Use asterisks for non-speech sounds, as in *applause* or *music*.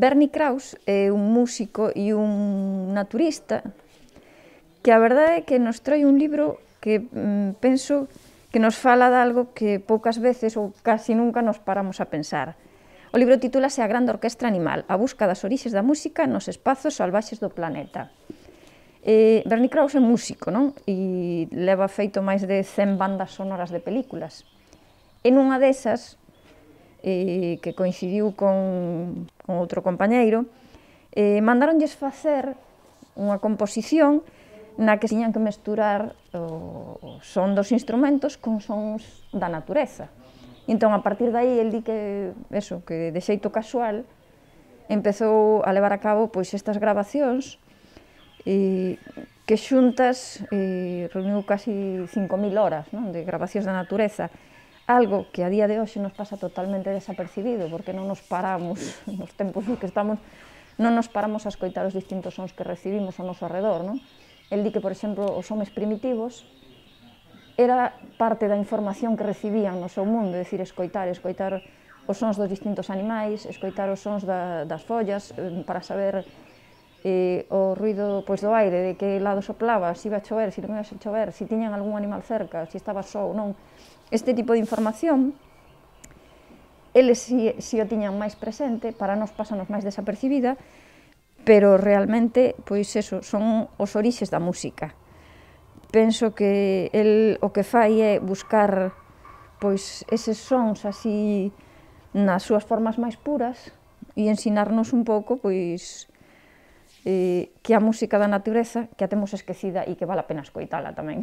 Bernie Krause é un músico e un naturista que a verdade é que nos trae un libro que mm, penso que nos fala de algo que poucas veces ou casi nunca nos paramos a pensar. O libro titúlase A Grande Orquestra Animal, a busca das orixes da música nos espazos salvaxes do planeta. Eh, Bernie Krause é músico, non? E leva feito máis de 100 bandas sonoras de películas. En unha desas, eh, que coincidiu con, con outro compañeiro, eh, mandaronlles facer unha composición na que tiñan que mesturar o son dos instrumentos con sons da natureza. Entón, a partir dai, el di que, eso, que de xeito casual, empezou a levar a cabo pois estas grabacións e, que xuntas e, eh, reuniu casi 5.000 horas non? de grabacións da natureza algo que a día de hoxe nos pasa totalmente desapercibido, porque non nos paramos *laughs* nos tempos en que estamos, non nos paramos a escoitar os distintos sons que recibimos ao noso arredor, non? El di que, por exemplo, os homes primitivos era parte da información que recibían no seu mundo, é dicir, escoitar, escoitar os sons dos distintos animais, escoitar os sons da, das follas, eh, para saber eh, o ruido pois, do aire, de que lado soplaba, se iba a chover, se non iba a chover, se tiñan algún animal cerca, se estaba só ou non. Este tipo de información, eles si, si o tiñan máis presente, para nos pasanos máis desapercibida, pero realmente, pois eso, son os orixes da música. Penso que el o que fai é buscar pois eses sons así nas súas formas máis puras e ensinarnos un pouco pois eh, que a música da natureza, que a temos esquecida e que vale a pena escoitala tamén.